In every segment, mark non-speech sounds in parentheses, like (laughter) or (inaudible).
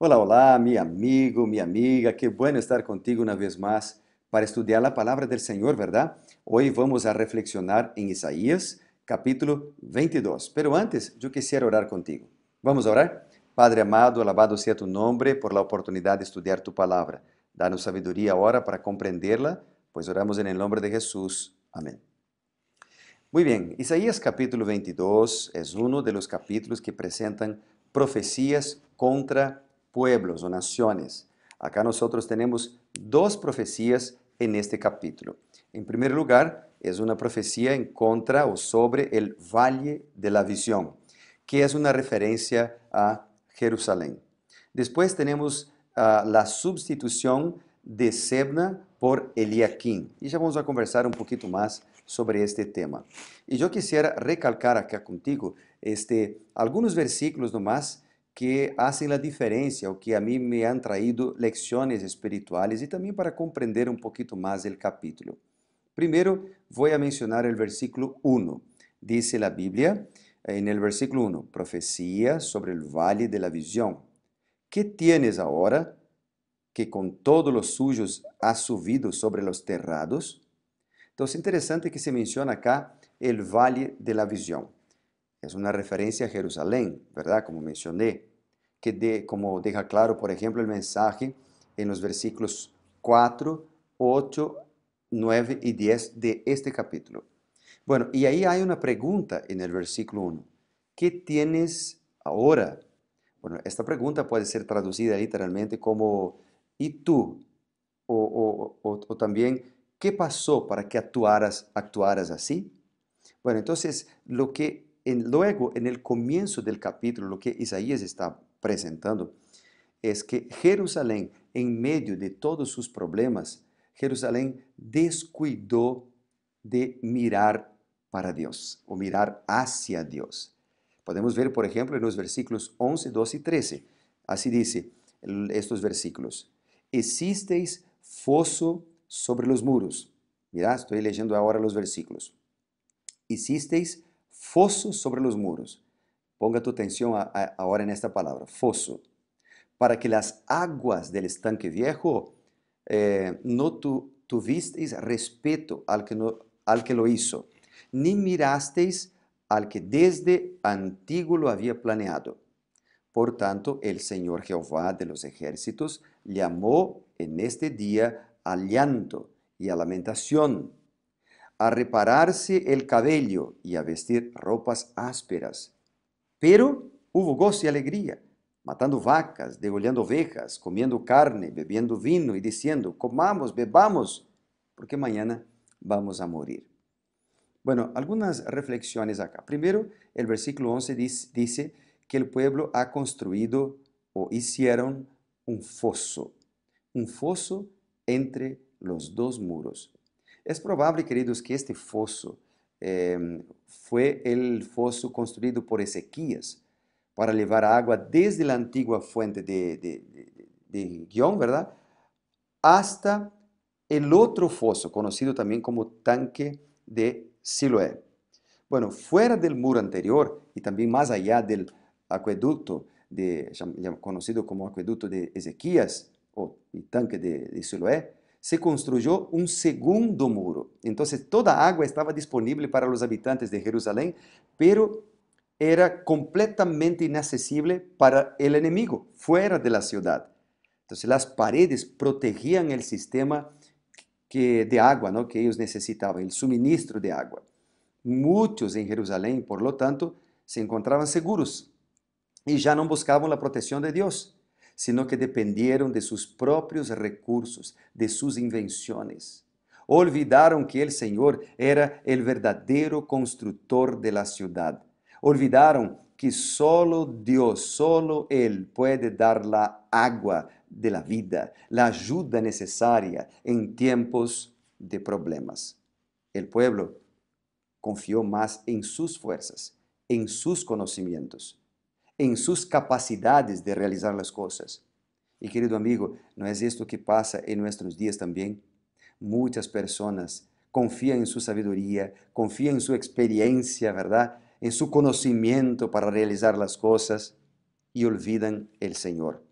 Hola, hola, mi amigo, mi amiga, qué bueno estar contigo una vez más para estudiar la palabra del Señor, ¿verdad? Hoy vamos a reflexionar en Isaías capítulo 22. Pero antes, yo quisiera orar contigo. Vamos a orar. Padre amado, alabado sea tu nombre por la oportunidad de estudiar tu palabra. Danos sabiduría ahora para comprenderla, pues oramos en el nombre de Jesús. Amén. Muy bien, Isaías capítulo 22 es uno de los capítulos que presentan profecías contra pueblos o naciones. Acá nosotros tenemos dos profecías en este capítulo. En primer lugar, es una profecía en contra o sobre el Valle de la Visión, que es una referencia a Jerusalén. Después tenemos ah, la sustitución de Sebna por Eliakim. Y ya vamos a conversar un poquito más sobre este tema. Y yo quisiera recalcar acá contigo este, algunos versículos nomás que fazem a diferença, o que a mim me han traído lecciones espirituales e também para compreender um pouquinho mais o capítulo. Primeiro, vou a mencionar o versículo 1. Diz a Bíblia, em versículo 1, profecia sobre o vale de la visión. Que tienes ahora que con todos los sujos ha subido sobre los terrados? Então, é interessante que se menciona acá o vale de la visión. Es una referencia a Jerusalén, ¿verdad? Como mencioné, que de, como deja claro, por ejemplo, el mensaje en los versículos 4, 8, 9 y 10 de este capítulo. Bueno, y ahí hay una pregunta en el versículo 1. ¿Qué tienes ahora? Bueno, esta pregunta puede ser traducida literalmente como ¿y tú? O, también ¿qué pasó para que actuaras, actuaras así? Bueno, entonces lo que luego, en el comienzo del capítulo, lo que Isaías está presentando es que Jerusalén, en medio de todos sus problemas, Jerusalén descuidó de mirar para Dios o mirar hacia Dios. Podemos ver, por ejemplo, en los versículos 11, 12 y 13. Así dice estos versículos. Hicisteis foso sobre los muros. Mirá, estoy leyendo ahora los versículos. Hicisteis foso sobre los muros. Ponga tu atención ahora en esta palabra, foso, para que las aguas del estanque viejo eh, no tuvisteis respeto al que, no, al que lo hizo, ni mirasteis al que desde antiguo lo había planeado. Por tanto, el Señor Jehová de los ejércitos llamó en este día al llanto y a lamentación a repararse el cabello y a vestir ropas ásperas. Pero hubo gozo y alegría, matando vacas, degollando ovejas, comiendo carne, bebiendo vino y diciendo, comamos, bebamos, porque mañana vamos a morir. Bueno, algunas reflexiones acá. Primero, el versículo 11 dice que el pueblo ha construido o hicieron un foso, un foso entre los dos muros. Es probable, queridos, que este foso em, fue el foso construido por Ezequías para llevar agua desde la antigua fuente de, Guión, ¿verdad? Hasta el otro foso, conocido también como tanque de Siloé. Bueno, fuera del muro anterior y también más allá del acueducto, conocido como acueducto de Ezequías o tanque de Siloé, se construyó un segundo muro. Entonces toda agua estaba disponible para los habitantes de Jerusalén, pero era completamente inaccesible para el enemigo, fuera de la ciudad. Entonces las paredes protegían el sistema de agua que ellos necesitaban, el suministro de agua. Muchos en Jerusalén, por lo tanto, se encontraban seguros y ya no buscaban la protección de Dios sino que dependieron de sus propios recursos, de sus invenciones. Olvidaron que el Señor era el verdadero constructor de la ciudad. Olvidaron que solo Dios, solo Él puede dar la agua de la vida, la ayuda necesaria en tiempos de problemas. El pueblo confió más en sus fuerzas, en sus conocimientos, en sus capacidades de realizar las cosas. Y querido amigo, ¿no es esto que pasa en nuestros días también? Muchas personas confían en su sabiduría, confían en su experiencia, ¿verdad? En su conocimiento para realizar las cosas y olvidan el Señor.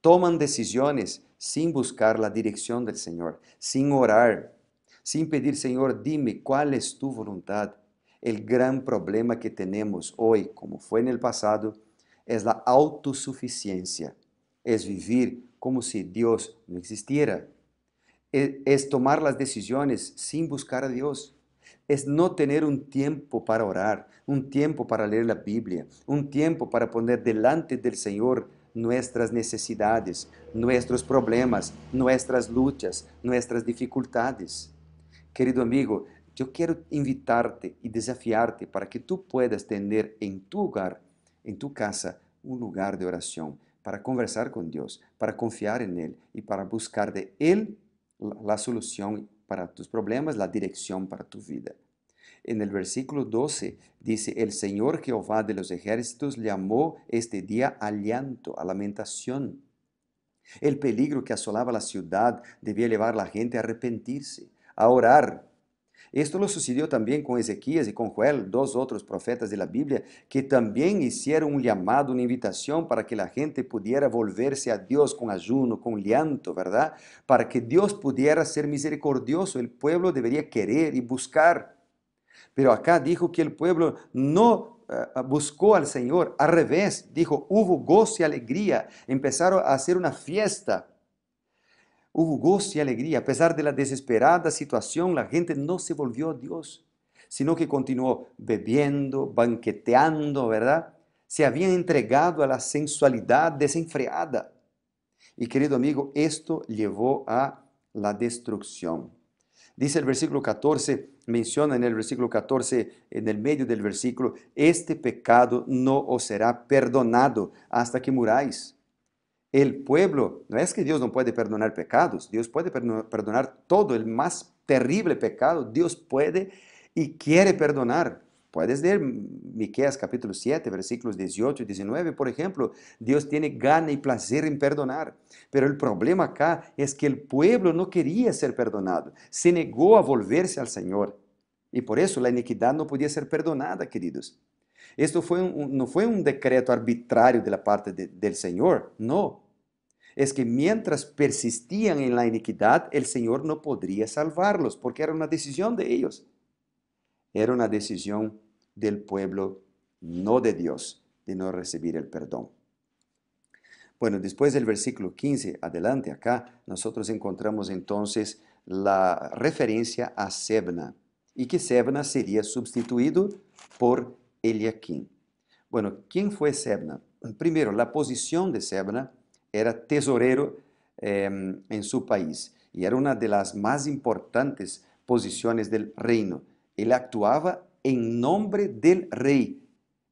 Toman decisiones sin buscar la dirección del Señor, sin orar, sin pedir, Señor, dime cuál es tu voluntad. El gran problema que tenemos hoy, como fue en el pasado, es la autosuficiencia, es vivir como si Dios no existiera, e, es tomar las decisiones sin buscar a Dios, es no tener un tiempo para orar, un tiempo para leer la Biblia, un tiempo para poner delante del Señor nuestras necesidades, nuestros problemas, nuestras luchas, nuestras dificultades. Querido amigo, yo quiero invitarte y desafiarte para que tú puedas tener en tu hogar en tu casa un lugar de oración para conversar con Dios, para confiar en Él y para buscar de Él la solución para tus problemas, la dirección para tu vida. En el versículo 12 dice, el Señor Jehová de los ejércitos llamó este día a llanto, a lamentación. El peligro que asolaba la ciudad debía llevar a la gente a arrepentirse, a orar esto lo sucedió también con Ezequías y con Joel, dos otros profetas de la Biblia, que también hicieron un llamado, una invitación para que la gente pudiera volverse a Dios con ayuno, con llanto, ¿verdad? Para que Dios pudiera ser misericordioso, el pueblo debería querer y buscar. Pero acá dijo que el pueblo no eh, buscó al Señor. Al revés, dijo, hubo gozo y alegría. Empezaron a hacer una fiesta. Hubo gozo y alegría. A pesar de la desesperada situación, la gente no se volvió a Dios, sino que continuó bebiendo, banqueteando, ¿verdad? Se habían entregado a la sensualidad desenfreada. Y querido amigo, esto llevó a la destrucción. Dice el versículo 14, menciona en el versículo 14, en el medio del versículo, este pecado no os será perdonado hasta que muráis el pueblo, no es que Dios no puede perdonar pecados, Dios puede perdonar todo, el más terrible pecado, Dios puede y quiere perdonar. Puedes leer Miqueas capítulo 7, versículos 18 y 19, por ejemplo, Dios tiene gana y placer en perdonar, pero el problema acá es que el pueblo no quería ser perdonado, se negó a volverse al Señor y por eso la iniquidad no podía ser perdonada, queridos. Esto no fue un decreto arbitrario de la parte del Señor, no. Es que mientras persistían en la iniquidad, el Señor no podría salvarlos, porque era una decisión de ellos. Era una decisión del pueblo, no de Dios, de no recibir el perdón. Bueno, después del versículo 15, adelante acá, nosotros encontramos entonces la referencia a Sebna y que Sebna sería sustituido por Eliakim. Bueno, ¿quién fue Sebna? Primero, la posición de Sebna era tesorero em, en su país y era una de las más importantes posiciones del reino. Él actuaba en nombre del rey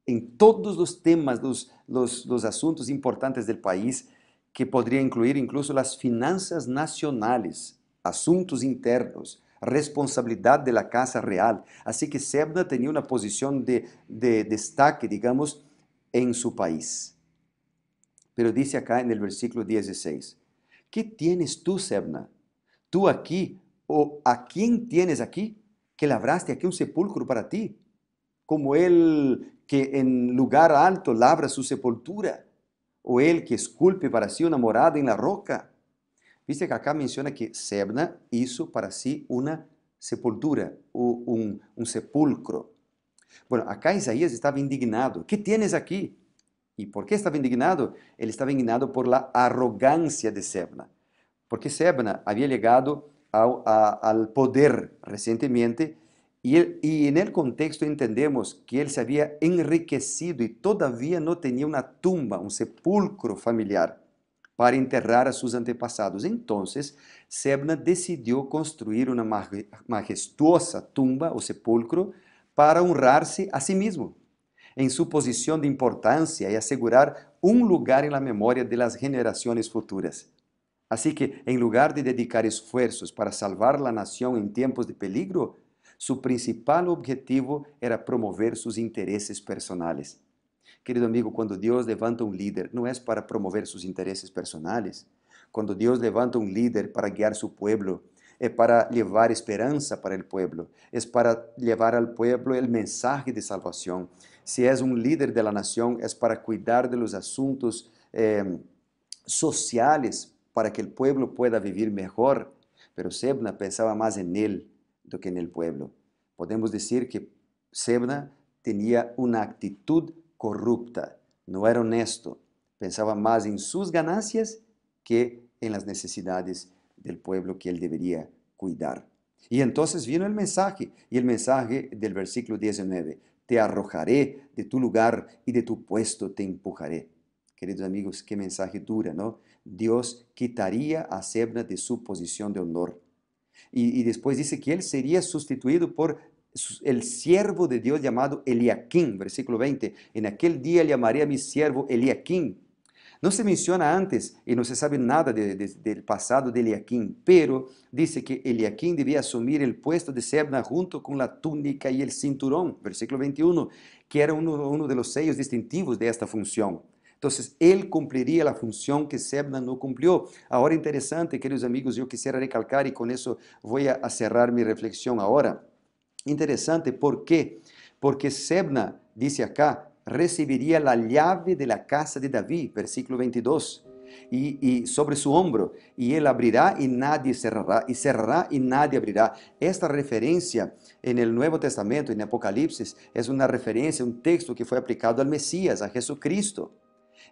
en todos los temas, los asuntos importantes del país, que podría incluir incluso las finanzas nacionales, asuntos internos, responsabilidad de la casa real. Así que Sebna tenía una posición de, de destaque, digamos, en su país. Pero dice acá en el versículo 16, ¿qué tienes tú, Sebna? ¿Tú aquí o a quién tienes aquí que labraste aquí un sepulcro para ti? Como él que en lugar alto labra su sepultura, o él que esculpe para sí una morada en la roca. Viste que acá menciona que Sebna hizo para sí una sepultura, un, sepulcro. Bueno, acá Isaías estaba indignado. ¿Qué tienes aquí? ¿Y por qué estaba indignado? Él estaba indignado por la arrogancia de Sebna. Porque Sebna había llegado al poder recientemente y en el contexto entendemos que él se había enriquecido y todavía no tenía una tumba, un sepulcro familiar para enterrar a sus antepasados. Entonces, Sebna decidió construir una majestuosa tumba o sepulcro para honrarse a sí mismo en su posición de importancia y asegurar un lugar en la memoria de las generaciones futuras. Así que, en lugar de dedicar esfuerzos para salvar la nación en tiempos de peligro, su principal objetivo era promover sus intereses personales. Querido amigo, cuando Dios levanta un líder, no es para promover sus intereses personales. Cuando Dios levanta un líder para guiar su pueblo, es para llevar esperanza para el pueblo, es para llevar al pueblo el mensaje de salvación. Si es un líder de la nación, es para cuidar de los asuntos em, sociales para que el pueblo pueda vivir mejor. Pero Sebna pensaba más en él do que en el pueblo. Podemos decir que Sebna tenía una actitud corrupta, no era honesto, pensaba más en sus ganancias que en las necesidades del pueblo que él debería cuidar. Y entonces vino el mensaje, y el mensaje del versículo 19, te arrojaré de tu lugar y de tu puesto te empujaré. Queridos amigos, qué mensaje dura, ¿no? Dios quitaría a Sebna de su posición de honor. Y, y después dice que él sería sustituido por el siervo de Dios llamado Eliakim, versículo 20, en aquel día llamaré a mi siervo Eliakim. No se menciona antes y no se sabe nada del pasado de Eliakim, pero dice que Eliaquín debía asumir el puesto de Sebna junto con la túnica y el cinturón, versículo 21, que era uno, uno de los sellos distintivos de esta función. Entonces, él cumpliría la función que Sebna no cumplió. Ahora, interesante, queridos amigos, yo quisiera recalcar y con eso voy a cerrar mi reflexión ahora. Interesante, ¿por qué? Porque Sebna, dice acá, recibiría la llave de la casa de David, versículo 22, y, sobre su hombro, y él abrirá y nadie cerrará, y cerrará y nadie abrirá. Esta referencia en el Nuevo Testamento, en Apocalipsis, es una referencia, un texto que fue aplicado al Mesías, a Jesucristo.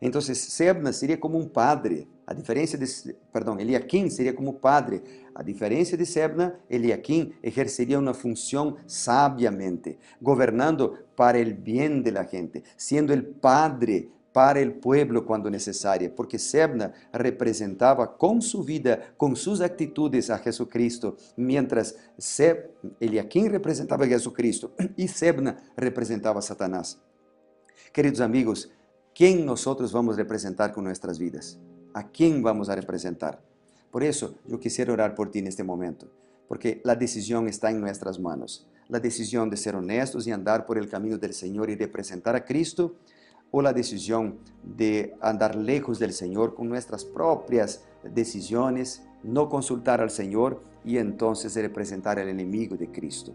Entonces, Sebna sería como un padre. A diferencia de, perdón, Eliakim sería como padre. A diferencia de Sebna, Eliakim ejercería una función sabiamente, gobernando para el bien de la gente, siendo el padre para el pueblo cuando necesaria, porque Sebna representaba con su vida, con sus actitudes a Jesucristo, mientras Seb, Eliakim representaba a Jesucristo (clears throat) y Sebna representaba a Satanás. Queridos amigos, ¿Quién nosotros vamos a representar con nuestras vidas? ¿A quién vamos a representar? Por eso yo quisiera orar por ti en este momento, porque la decisión está en nuestras manos. La decisión de ser honestos y andar por el camino del Señor y representar a Cristo, o la decisión de andar lejos del Señor con nuestras propias decisiones, no consultar al Señor y entonces representar al enemigo de Cristo.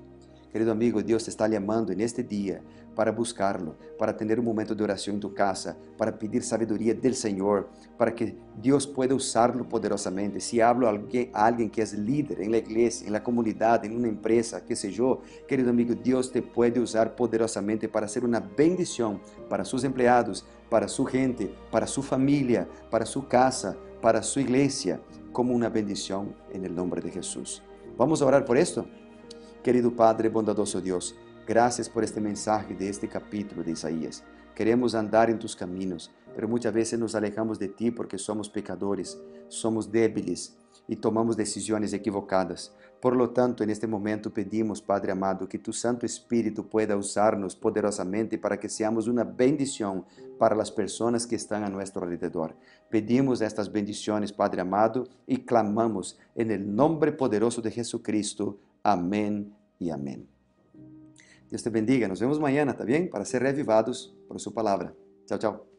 Querido amigo, Dios te está llamando en este día para buscarlo, para tener un momento de oración en tu casa, para pedir sabiduría del Señor, para que Dios pueda usarlo poderosamente. Si hablo a alguien, que es líder en la iglesia, en la comunidad, en una empresa, qué sé yo, querido amigo, Dios te puede usar poderosamente para hacer una bendición para sus empleados, para su gente, para su familia, para su casa, para su iglesia, como una bendición en el nombre de Jesús. Vamos a orar por esto. Querido Padre, bondadoso Dios, gracias por este mensaje de este capítulo de Isaías. Queremos andar en tus caminos, pero muchas veces nos alejamos de ti porque somos pecadores, somos débiles y tomamos decisiones equivocadas. Por lo tanto, en este momento pedimos, Padre amado, que tu Santo Espíritu pueda usarnos poderosamente para que seamos una bendición para las personas que están a nuestro alrededor. Pedimos estas bendiciones, Padre amado, y clamamos en el nombre poderoso de Jesucristo. Amém e Amém. Deus te bendiga. Nos vemos mañana, tá bem? Para ser reavivados por sua palavra. Tchau, tchau.